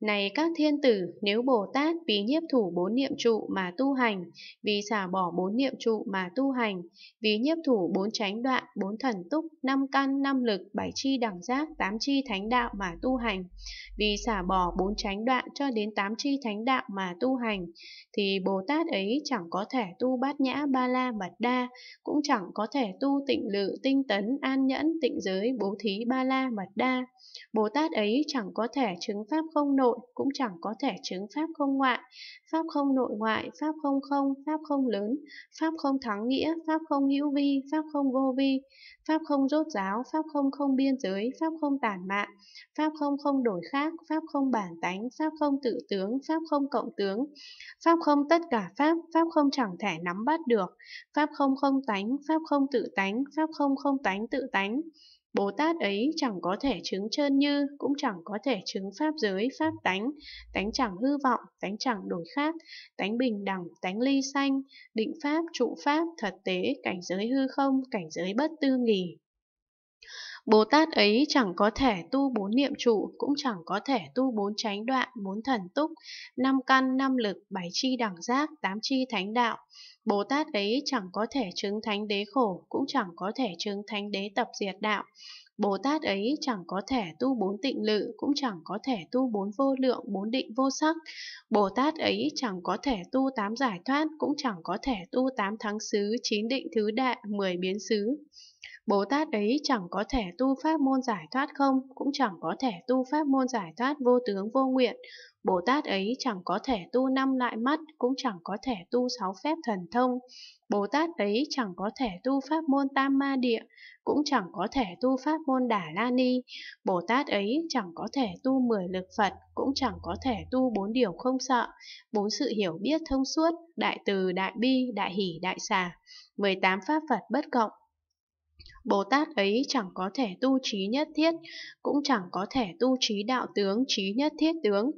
Này các thiên tử, nếu Bồ Tát vì nhiếp thủ bốn niệm trụ mà tu hành, vì xả bỏ bốn niệm trụ mà tu hành, vì nhiếp thủ bốn chánh đoạn, bốn thần túc, năm căn, năm lực, bảy chi đẳng giác, tám chi thánh đạo mà tu hành, vì xả bỏ bốn chánh đoạn cho đến tám chi thánh đạo mà tu hành, thì Bồ Tát ấy chẳng có thể tu bát nhã ba la mật đa, cũng chẳng có thể tu tịnh lự, tinh tấn, an nhẫn, tịnh giới, bố thí ba la mật đa. Bồ Tát ấy chẳng có thể chứng pháp không nổi, nội cũng chẳng có thể chứng pháp không ngoại, pháp không nội ngoại, pháp không không, pháp không lớn, pháp không thắng nghĩa, pháp không hữu vi, pháp không vô vi, pháp không rốt giáo, pháp không không biên giới, pháp không tản mạng, pháp không không đổi khác, pháp không bản tánh, pháp không tự tướng, pháp không cộng tướng, pháp không tất cả pháp, pháp không chẳng thể nắm bắt được, pháp không không tánh, pháp không tự tánh, pháp không không tánh tự tánh. Bồ Tát ấy chẳng có thể chứng chân như, cũng chẳng có thể chứng pháp giới, pháp tánh, tánh chẳng hư vọng, tánh chẳng đổi khác, tánh bình đẳng, tánh ly sanh, định pháp, trụ pháp, thật tế, cảnh giới hư không, cảnh giới bất tư nghỉ. Bồ Tát ấy chẳng có thể tu bốn niệm trụ, cũng chẳng có thể tu bốn chánh đoạn, bốn thần túc, năm căn, năm lực, bảy chi đẳng giác, tám chi thánh đạo. Bồ Tát ấy chẳng có thể chứng thánh đế khổ, cũng chẳng có thể chứng thánh đế tập diệt đạo. Bồ Tát ấy chẳng có thể tu bốn tịnh lự, cũng chẳng có thể tu bốn vô lượng, bốn định vô sắc. Bồ Tát ấy chẳng có thể tu tám giải thoát, cũng chẳng có thể tu tám thắng xứ, chín định thứ đại, mười biến xứ. Bồ Tát ấy chẳng có thể tu pháp môn giải thoát không, cũng chẳng có thể tu pháp môn giải thoát vô tướng vô nguyện. Bồ Tát ấy chẳng có thể tu năm lại mắt, cũng chẳng có thể tu sáu phép thần thông. Bồ Tát ấy chẳng có thể tu pháp môn tam ma địa, cũng chẳng có thể tu pháp môn đà la ni. Bồ Tát ấy chẳng có thể tu mười lực Phật, cũng chẳng có thể tu bốn điều không sợ, bốn sự hiểu biết thông suốt, đại từ, đại bi, đại hỷ, đại xà, 18 pháp Phật bất cộng, Bồ Tát ấy chẳng có thể tu trí nhất thiết, cũng chẳng có thể tu trí đạo tướng trí nhất thiết tướng.